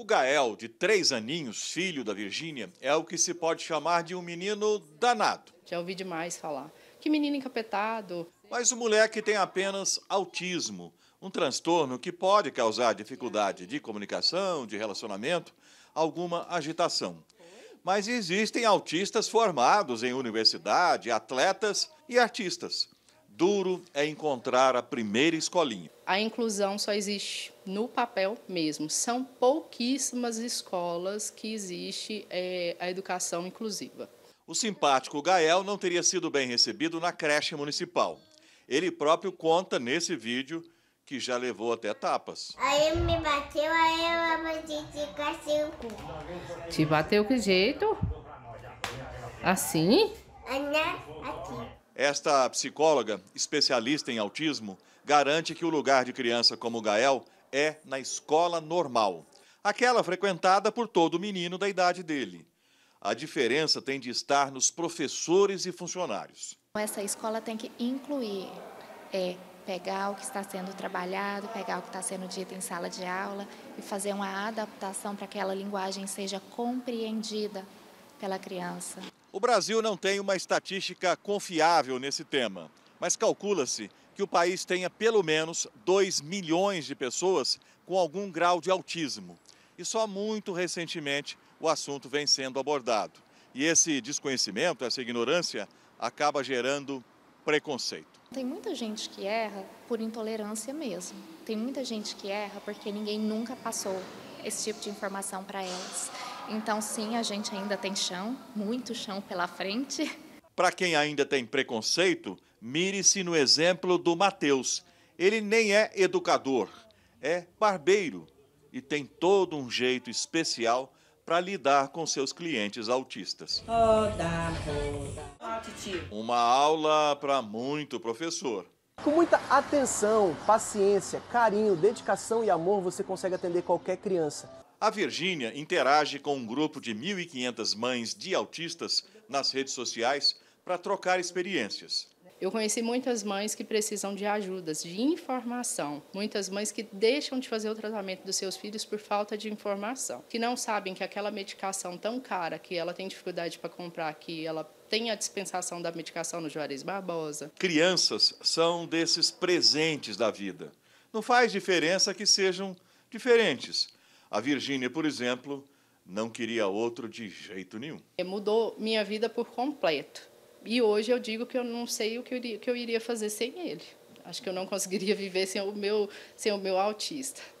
O Gael, de três aninhos, filho da Virgínia, é o que se pode chamar de um menino danado. Já ouvi demais falar. Que menino encapetado. Mas o moleque tem apenas autismo, um transtorno que pode causar dificuldade de comunicação, de relacionamento, alguma agitação. Mas existem autistas formados em universidade, atletas e artistas. Duro é encontrar a primeira escolinha. A inclusão só existe no papel mesmo. São pouquíssimas escolas que existe é, a educação inclusiva. O simpático Gael não teria sido bem recebido na creche municipal. Ele próprio conta nesse vídeo que já levou até tapas. Aí me bateu, aí eu bati de castigo. Te bateu que jeito? Assim? Né? Aqui. Esta psicóloga, especialista em autismo, garante que o lugar de criança como Gael é na escola normal, aquela frequentada por todo menino da idade dele. A diferença tem de estar nos professores e funcionários. Então, essa escola tem que incluir, é, pegar o que está sendo trabalhado, pegar o que está sendo dito em sala de aula e fazer uma adaptação para que aquela linguagem seja compreendida pela criança. O Brasil não tem uma estatística confiável nesse tema, mas calcula-se que o país tenha pelo menos 2 milhões de pessoas com algum grau de autismo. E só muito recentemente o assunto vem sendo abordado. E esse desconhecimento, essa ignorância, acaba gerando preconceito. Tem muita gente que erra por intolerância mesmo. Tem muita gente que erra porque ninguém nunca passou esse tipo de informação para elas. Então, sim, a gente ainda tem chão, muito chão pela frente. Para quem ainda tem preconceito, mire-se no exemplo do Mateus. Ele nem é educador, é barbeiro e tem todo um jeito especial para lidar com seus clientes autistas. Roda, roda. Uma aula para muito professor. Com muita atenção, paciência, carinho, dedicação e amor, você consegue atender qualquer criança. A Virgínia interage com um grupo de 1.500 mães de autistas nas redes sociais para trocar experiências. Eu conheci muitas mães que precisam de ajudas, de informação. Muitas mães que deixam de fazer o tratamento dos seus filhos por falta de informação, que não sabem que aquela medicação tão cara que ela tem dificuldade para comprar, que ela tem a dispensação da medicação no Juarez Barbosa. Crianças são desses presentes da vida. Não faz diferença que sejam diferentes. A Virgínia, por exemplo, não queria outro de jeito nenhum. É, mudou minha vida por completo. E hoje eu digo que eu não sei o que eu iria, que eu iria fazer sem ele. Acho que eu não conseguiria viver sem o meu, sem o meu autista.